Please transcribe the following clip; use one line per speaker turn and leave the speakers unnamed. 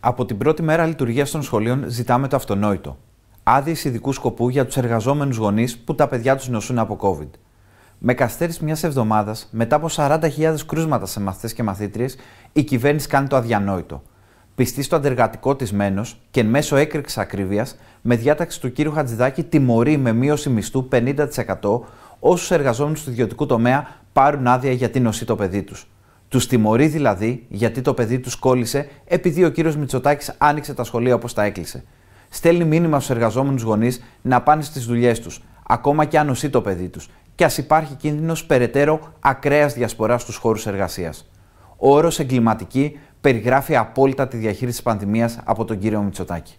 Από την πρώτη μέρα λειτουργίας των σχολείων ζητάμε το αυτονόητο. Άδειες ειδικού σκοπού για τους εργαζόμενους γονείς που τα παιδιά τους νοσούν από COVID. Με καθυστέρηση μιας εβδομάδας, μετά από 40.000 κρούσματα σε μαθητές και μαθήτριες, η κυβέρνηση κάνει το αδιανόητο. Πιστή στο αντεργατικό της μένος και εν μέσω έκρηξης ακρίβειας, με διάταξη του κ. Χατζηδάκη τιμωρεί με μείωση μισθού 50% όσους εργαζόμενους του ιδιωτικού τομέα πάρουν άδεια για την νοσή το παιδί τους. Τους τιμωρεί δηλαδή γιατί το παιδί τους κόλλησε επειδή ο κύριος Μητσοτάκης άνοιξε τα σχολεία όπως τα έκλεισε. Στέλνει μήνυμα στους εργαζόμενους γονείς να πάνε στις δουλειές τους, ακόμα και αν ουσεί το παιδί τους, και ας υπάρχει κίνδυνος περαιτέρω ακραίας διασποράς στους χώρους εργασίας. Ο όρος εγκληματική περιγράφει απόλυτα τη διαχείριση της πανδημίας από τον κύριο Μητσοτάκη.